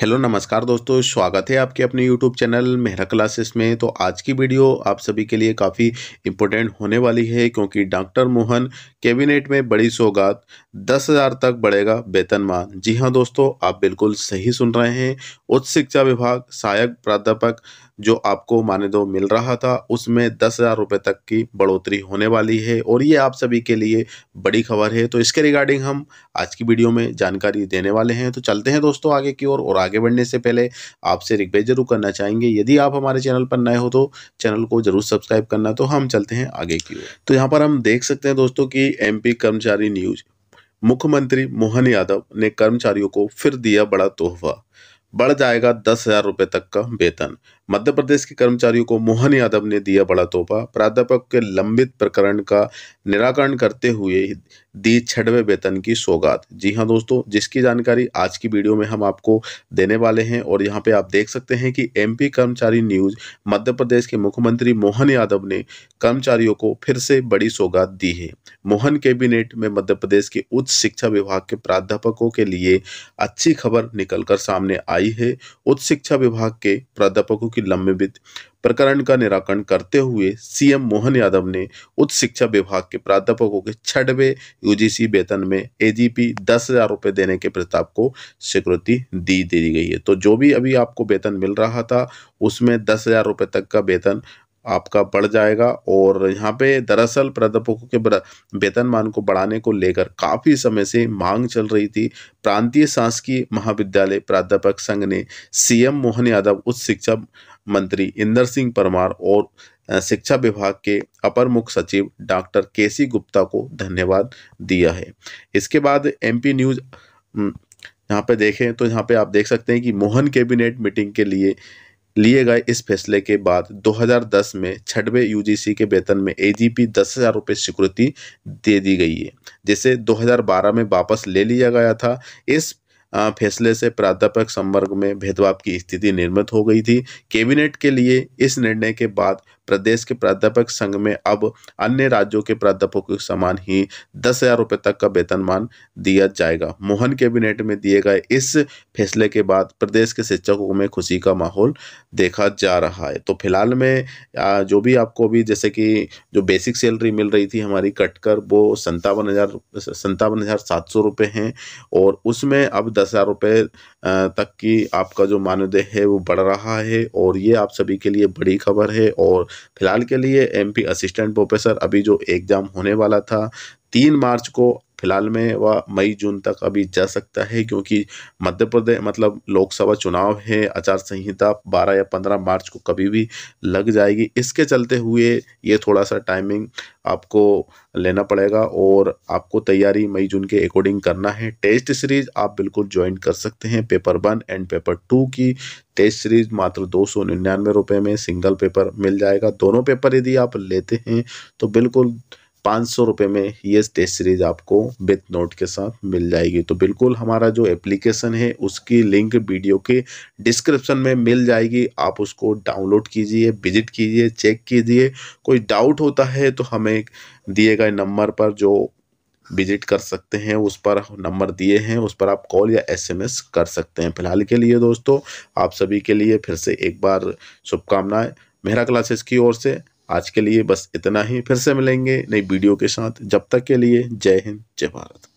hello नमस्कार दोस्तों स्वागत है आपके अपने यूट्यूब चैनल मेहरा क्लासेस में तो आज की वीडियो आप सभी के लिए काफ़ी इम्पोर्टेंट होने वाली है क्योंकि डॉक्टर मोहन कैबिनेट में बड़ी सौगात दस हज़ार तक बढ़ेगा वेतनमान जी हाँ दोस्तों आप बिल्कुल सही सुन रहे हैं उच्च शिक्षा विभाग सहायक प्राध्यापक जो आपको माने दो तो मिल रहा था उसमें दस हज़ार रुपये तक की बढ़ोतरी होने वाली है और ये आप सभी के लिए बड़ी खबर है तो इसके रिगार्डिंग हम आज की वीडियो में जानकारी देने वाले हैं तो चलते हैं दोस्तों आगे की ओर और, और आगे बढ़ने से पहले आपसे रिक्वेस्ट जरूर करना चाहेंगे यदि आप हमारे चैनल पर नए हो तो चैनल को जरूर सब्सक्राइब करना तो हम चलते हैं आगे की ओर तो यहाँ पर हम देख सकते हैं दोस्तों की एम कर्मचारी न्यूज मुख्यमंत्री मोहन यादव ने कर्मचारियों को फिर दिया बड़ा तोहफा बढ़ जाएगा दस हजार रुपये तक का वेतन मध्य प्रदेश के कर्मचारियों को मोहन यादव ने दिया बड़ा तोहफा प्राध्यापक के लंबित प्रकरण का निराकरण करते हुए दी छठवे वेतन की सौगात जी हाँ दोस्तों जिसकी जानकारी आज की वीडियो में हम आपको देने वाले हैं और यहाँ पे आप देख सकते हैं कि एमपी कर्मचारी न्यूज मध्य प्रदेश के मुख्यमंत्री मोहन यादव ने कर्मचारियों को फिर से बड़ी सौगात दी है मोहन कैबिनेट में मध्य प्रदेश के उच्च शिक्षा विभाग के प्राध्यापकों के लिए अच्छी खबर निकलकर सामने आई है उच्च शिक्षा विभाग के प्राध्यापकों की लंबित प्रकरण का निराकरण करते हुए सीएम मोहन यादव ने उच्च शिक्षा विभाग के प्राध्यापकों के छठवें यूजीसी वेतन में एजीपी दस हजार रुपये देने के प्रस्ताव को स्वीकृति दी दी गई है तो जो भी अभी आपको वेतन मिल रहा था उसमें दस हजार रुपये तक का वेतन आपका बढ़ जाएगा और यहाँ पे दरअसल प्राध्यापकों के वेतनमान को बढ़ाने को लेकर काफ़ी समय से मांग चल रही थी प्रांतीय शासकीय महाविद्यालय प्राध्यापक संघ ने सीएम मोहन यादव उच्च शिक्षा मंत्री इंदर सिंह परमार और शिक्षा विभाग के अपर मुख्य सचिव डॉक्टर के सी गुप्ता को धन्यवाद दिया है इसके बाद एमपी न्यूज यहाँ पे देखें तो यहाँ पे आप देख सकते हैं कि मोहन कैबिनेट मीटिंग के लिए लिए गए इस फैसले के बाद 2010 में छठवे यूजीसी के वेतन में एजीपी दस हज़ार रुपये स्वीकृति दे दी गई है जिसे 2012 में वापस ले लिया गया था इस फैसले से प्राध्यापक संवर्ग में भेदभाव की स्थिति निर्मित हो गई थी कैबिनेट के लिए इस निर्णय के बाद प्रदेश के प्राध्यापक संघ में अब अन्य राज्यों के प्राध्यापकों के समान ही दस हजार रुपये तक का वेतनमान दिया जाएगा मोहन कैबिनेट में दिए गए इस फैसले के बाद प्रदेश के शिक्षकों में खुशी का माहौल देखा जा रहा है तो फिलहाल में जो भी आपको भी जैसे कि जो बेसिक सैलरी मिल रही थी हमारी कटकर वो संतावन हज़ार संतावन हज़ार सात सौ रुपये हैं और उसमें अब दस हज़ार रुपये तक की आपका जो मानदेय है वो बढ़ रहा है और ये आप सभी के लिए बड़ी खबर है और फिलहाल के लिए एमपी असिस्टेंट प्रोफेसर अभी जो एग्ज़ाम होने वाला था तीन मार्च को फिलहाल में वह मई जून तक अभी जा सकता है क्योंकि मध्य प्रदेश मतलब लोकसभा चुनाव है आचार संहिता बारह या पंद्रह मार्च को कभी भी लग जाएगी इसके चलते हुए ये थोड़ा सा टाइमिंग आपको लेना पड़ेगा और आपको तैयारी मई जून के अकॉर्डिंग करना है टेस्ट सीरीज आप बिल्कुल ज्वाइन कर सकते हैं paper one and paper two की टेस्ट सीरीज मात्र दो सौ निन्यानवे रुपये में सिंगल पेपर मिल जाएगा दोनों पेपर यदि आप लेते हैं तो बिल्कुल पाँच सौ रुपये में ये टेस्ट सीरीज आपको विथ नोट के साथ मिल जाएगी तो बिल्कुल हमारा जो एप्लीकेशन है उसकी लिंक वीडियो के डिस्क्रिप्शन में मिल जाएगी आप उसको डाउनलोड कीजिए विजिट कीजिए चेक कीजिए कोई डाउट होता है तो हमें दिए गए नंबर पर जो विजिट कर सकते हैं उस पर नंबर दिए हैं उस पर आप कॉल या एसएमएस कर सकते हैं फिलहाल के लिए दोस्तों आप सभी के लिए फिर से एक बार शुभकामनाएं मेहरा क्लासेस की ओर से आज के लिए बस इतना ही फिर से मिलेंगे नई वीडियो के साथ जब तक के लिए जय हिंद जय भारत